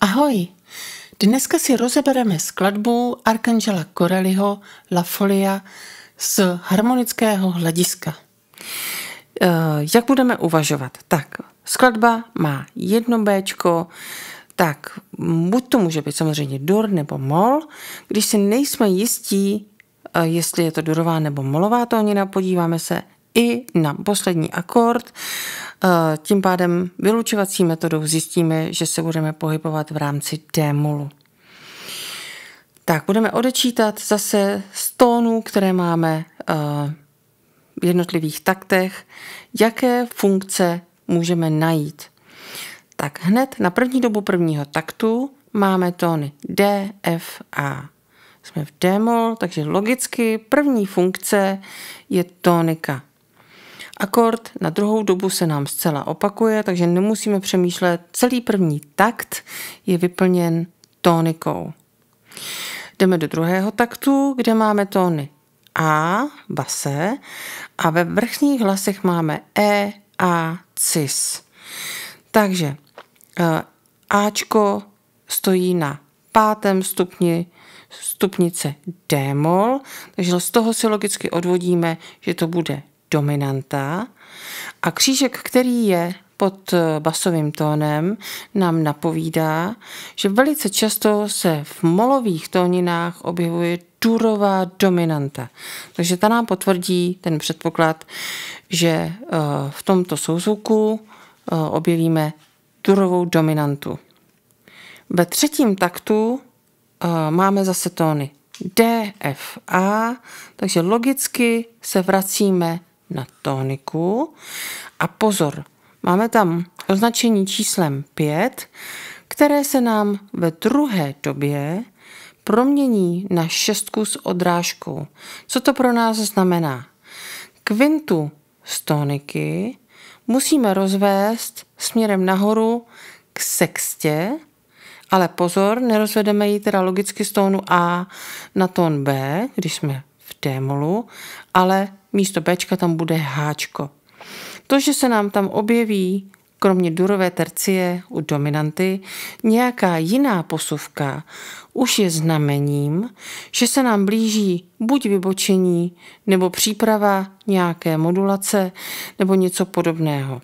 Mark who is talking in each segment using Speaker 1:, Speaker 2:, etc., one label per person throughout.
Speaker 1: Ahoj! Dneska si rozebereme skladbu Arkangela Corelliho La Folia z harmonického hlediska. Eh, jak budeme uvažovat? Tak, skladba má jedno B, tak buď to může být samozřejmě dur nebo mol. Když si nejsme jistí, eh, jestli je to durová nebo molová tónina, podíváme se i na poslední akord. Eh, tím pádem vylučovací metodou zjistíme, že se budeme pohybovat v rámci démolu. Tak, budeme odečítat zase z tónů, které máme eh, v jednotlivých taktech, jaké funkce můžeme najít. Tak hned na první dobu prvního taktu máme tóny D, F, A. Jsme v démol, takže logicky první funkce je tónika Akord na druhou dobu se nám zcela opakuje, takže nemusíme přemýšlet. Celý první takt je vyplněn tónikou. Jdeme do druhého taktu, kde máme tóny A, base, a ve vrchních hlasech máme E, A, cis. Takže eh, Ačko stojí na pátém stupni stupnice d mol, takže z toho si logicky odvodíme, že to bude dominanta a křížek, který je pod eh, basovým tónem, nám napovídá, že velice často se v molových tóninách objevuje durová dominanta. Takže ta nám potvrdí ten předpoklad, že eh, v tomto souzvuku eh, objevíme durovou dominantu. Ve třetím taktu máme zase tóny D, F, A, takže logicky se vracíme na toniku. A pozor, máme tam označení číslem 5, které se nám ve druhé době promění na šestku s odrážkou. Co to pro nás znamená? Kvintu z toniky musíme rozvést směrem nahoru k sextě, ale pozor, nerozvedeme ji teda logicky z tónu A na tón B, když jsme démolu, ale místo B tam bude H. To, že se nám tam objeví kromě durové tercie u dominanty nějaká jiná posuvka už je znamením, že se nám blíží buď vybočení nebo příprava nějaké modulace nebo něco podobného.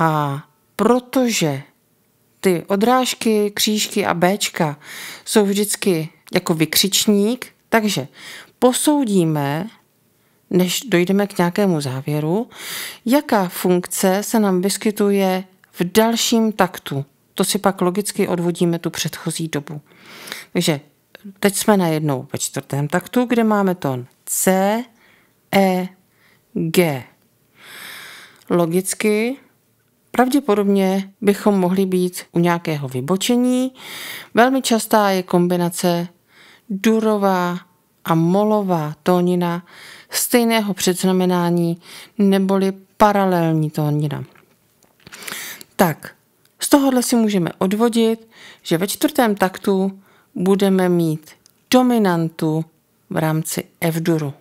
Speaker 1: A protože ty odrážky, křížky a Bčka jsou vždycky jako vykřičník, takže posoudíme, než dojdeme k nějakému závěru, jaká funkce se nám vyskytuje v dalším taktu. To si pak logicky odvodíme tu předchozí dobu. Takže teď jsme najednou ve čtvrtém taktu, kde máme tón C, E, G. Logicky Pravděpodobně bychom mohli být u nějakého vybočení. Velmi častá je kombinace durová a molová tónina stejného předznamenání neboli paralelní tónina. Tak, z tohohle si můžeme odvodit, že ve čtvrtém taktu budeme mít dominantu v rámci F-duru.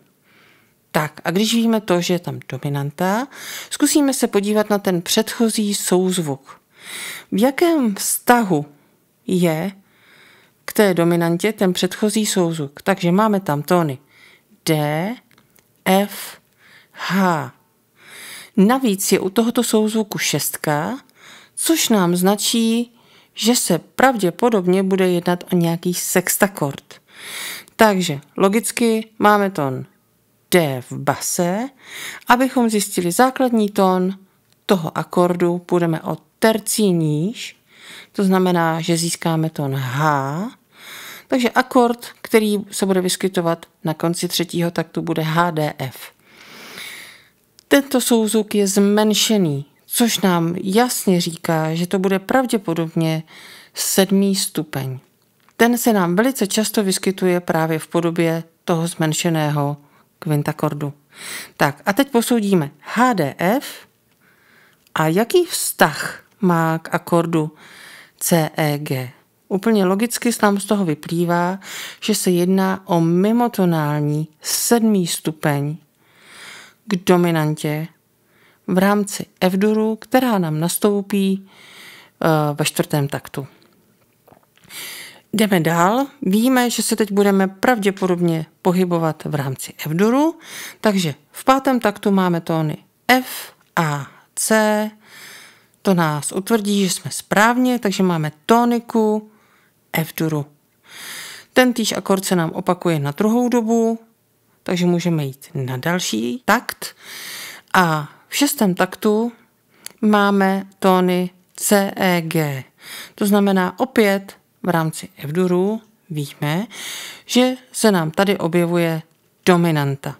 Speaker 1: Tak a když víme to, že je tam dominanta, zkusíme se podívat na ten předchozí souzvuk. V jakém vztahu je té dominantě ten předchozí souzvuk. Takže máme tam tóny D, F, H. Navíc je u tohoto souzvuku šestka, což nám značí, že se pravděpodobně bude jednat o nějaký sextakord. Takže logicky máme tón D v base. Abychom zjistili základní tón toho akordu, půjdeme o tercí níž, to znamená, že získáme tón H takže akord, který se bude vyskytovat na konci třetího taktu, bude HDF. Tento souzvuk je zmenšený, což nám jasně říká, že to bude pravděpodobně sedmý stupeň. Ten se nám velice často vyskytuje právě v podobě toho zmenšeného kvintakordu. Tak a teď posoudíme HDF a jaký vztah má k akordu CEG. Úplně logicky nám z toho vyplývá, že se jedná o mimotonální sedmý stupeň k dominantě v rámci f duru, která nám nastoupí eh, ve čtvrtém taktu. Jdeme dál. Víme, že se teď budeme pravděpodobně pohybovat v rámci F duru, takže v pátém taktu máme tóny F a C. To nás utvrdí, že jsme správně, takže máme toniku F duru. týž akord se nám opakuje na druhou dobu, takže můžeme jít na další takt. A v šestém taktu máme tóny C, E, G. To znamená opět v rámci F duru víme, že se nám tady objevuje dominanta.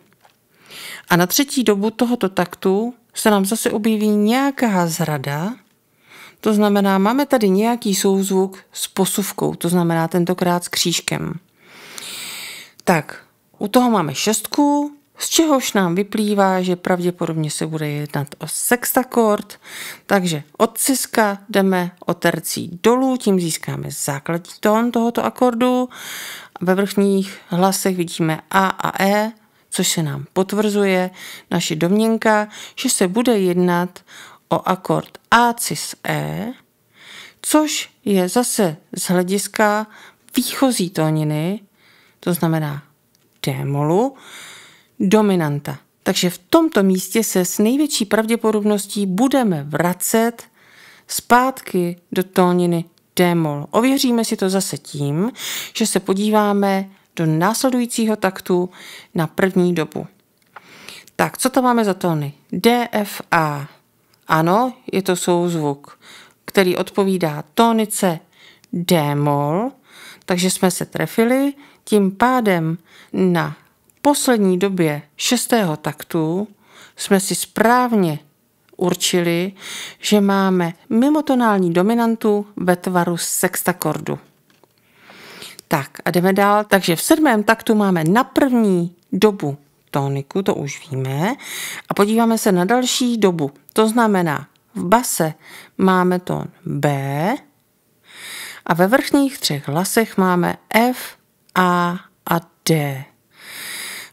Speaker 1: A na třetí dobu tohoto taktu se nám zase objeví nějaká zrada, to znamená, máme tady nějaký souzvuk s posuvkou, to znamená tentokrát s křížkem. Tak, u toho máme šestku, z čehož nám vyplývá, že pravděpodobně se bude jednat o sextakord, takže od ciska jdeme o tercí dolů, tím získáme základní tón tohoto akordu. Ve vrchních hlasech vidíme A a E, což se nám potvrzuje naše domněnka, že se bude jednat o akord A cis E, což je zase z hlediska výchozí tóniny, to znamená démolu, dominanta. Takže v tomto místě se s největší pravděpodobností budeme vracet zpátky do tóniny démol. Ověříme si to zase tím, že se podíváme do následujícího taktu na první dobu. Tak, co to máme za tóny? D, F, A. Ano, je to souzvuk, který odpovídá tónice d mol, takže jsme se trefili, tím pádem na poslední době šestého taktu jsme si správně určili, že máme mimotonální dominantu ve tvaru sextakordu. Tak a jdeme dál. Takže v sedmém taktu máme na první dobu toniku to už víme. A podíváme se na další dobu. To znamená, v base máme tón B a ve vrchních třech hlasech máme F, A a D.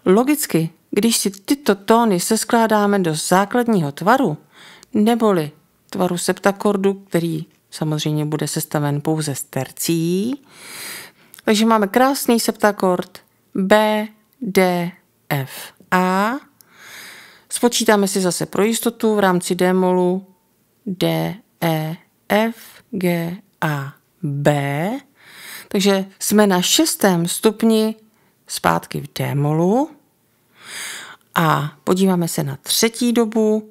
Speaker 1: Logicky, když si tyto tóny seskládáme do základního tvaru, neboli tvaru septakordu, který samozřejmě bude sestaven pouze z tercí, takže máme krásný septakord B, D, F A. Spočítáme si zase pro jistotu v rámci démolu D, E, F, G, A, B. Takže jsme na šestém stupni zpátky v démolu a podíváme se na třetí dobu,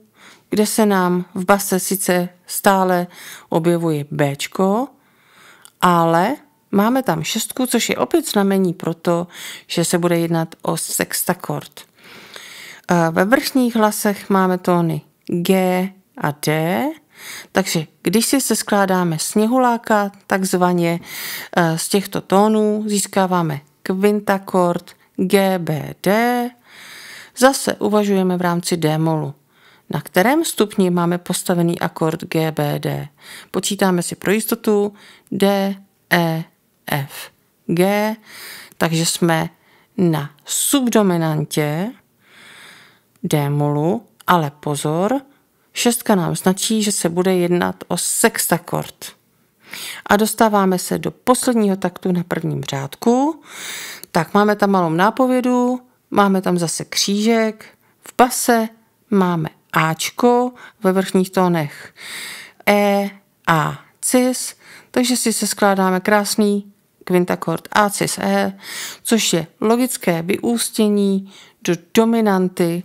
Speaker 1: kde se nám v base sice stále objevuje B, ale Máme tam šestku, což je opět znamení proto, že se bude jednat o sextakord. Eh, ve vrchních hlasech máme tóny G a D, takže když si se skládáme sněhuláka, takzvaně eh, z těchto tónů získáváme kvintakord G B D. zase uvažujeme v rámci molu. Na kterém stupni máme postavený akord GBD? Počítáme si pro jistotu D, E, F, G, takže jsme na subdominantě D molu, ale pozor, šestka nám značí, že se bude jednat o sextakord. A dostáváme se do posledního taktu na prvním řádku. Tak máme tam malou nápovědu, máme tam zase křížek, v base máme Ačko ve vrchních tónech E, A, cis, takže si se skládáme krásný kvintakord A cis E, což je logické vyústění do dominanty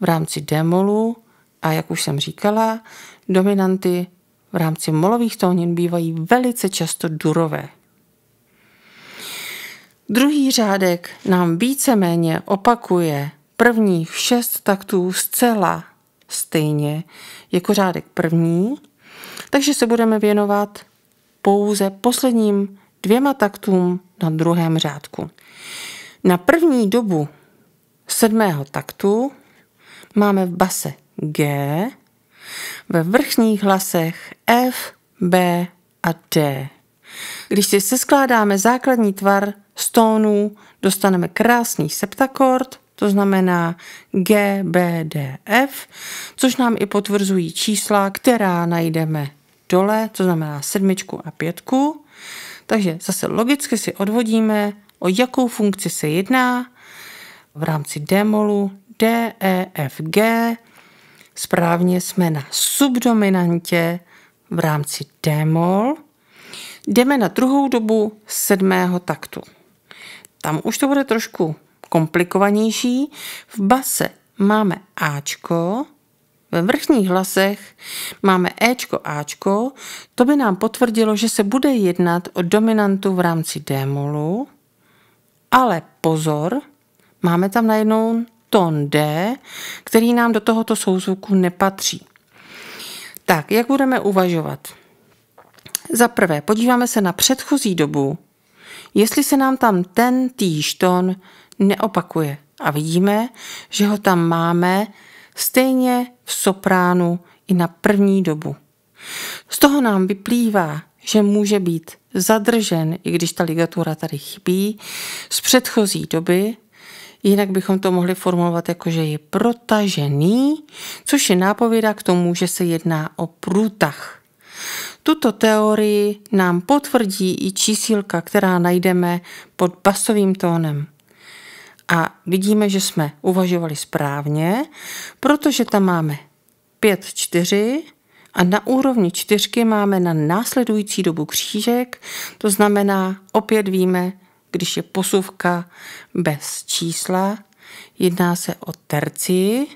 Speaker 1: v rámci demolu a jak už jsem říkala, dominanty v rámci molových tónin bývají velice často durové. Druhý řádek nám víceméně opakuje prvních šest taktů zcela stejně jako řádek první, takže se budeme věnovat pouze posledním dvěma taktům na druhém řádku. Na první dobu sedmého taktu máme v base G, ve vrchních hlasech F, B a D. Když si seskládáme základní tvar z tónů, dostaneme krásný septakord, to znamená G, B, D, F, což nám i potvrzují čísla, která najdeme dole, to znamená sedmičku a pětku. Takže zase logicky si odvodíme, o jakou funkci se jedná v rámci demolu D, E, F, G. Správně jsme na subdominantě v rámci demol. Jdeme na druhou dobu sedmého taktu. Tam už to bude trošku komplikovanější. V base máme Ačko, ve vrchních hlasech máme Ečko Ačko, to by nám potvrdilo, že se bude jednat o dominantu v rámci démolu, ale pozor, máme tam najednou tón D, který nám do tohoto souzvuku nepatří. Tak, jak budeme uvažovat? Za prvé, podíváme se na předchozí dobu, jestli se nám tam ten týž tón neopakuje. A vidíme, že ho tam máme Stejně v sopránu i na první dobu. Z toho nám vyplývá, že může být zadržen, i když ta ligatura tady chybí, z předchozí doby, jinak bychom to mohli formulovat jako, že je protažený, což je nápověda k tomu, že se jedná o průtah. Tuto teorii nám potvrdí i čísílka, která najdeme pod basovým tónem. A vidíme, že jsme uvažovali správně, protože tam máme 5, 4 a na úrovni čtyřky máme na následující dobu křížek, to znamená, opět víme, když je posuvka bez čísla, jedná se o terci,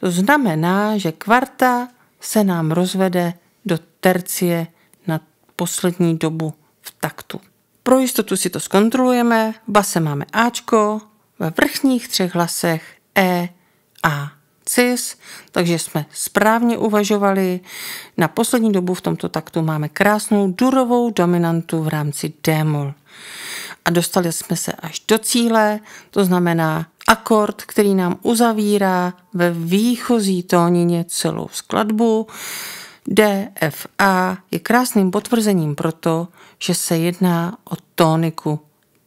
Speaker 1: to znamená, že kvarta se nám rozvede do tercie na poslední dobu v taktu. Pro jistotu si to zkontrolujeme, v base máme Ačko, ve vrchních třech hlasech E a cis, takže jsme správně uvažovali. Na poslední dobu v tomto taktu máme krásnou durovou dominantu v rámci démol. A dostali jsme se až do cíle, to znamená akord, který nám uzavírá ve výchozí tónině celou skladbu. D, F, A je krásným potvrzením proto, že se jedná o tóniku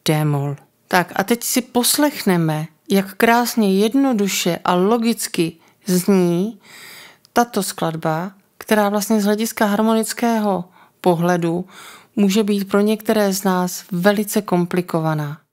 Speaker 1: démol. Tak a teď si poslechneme, jak krásně jednoduše a logicky zní tato skladba, která vlastně z hlediska harmonického pohledu může být pro některé z nás velice komplikovaná.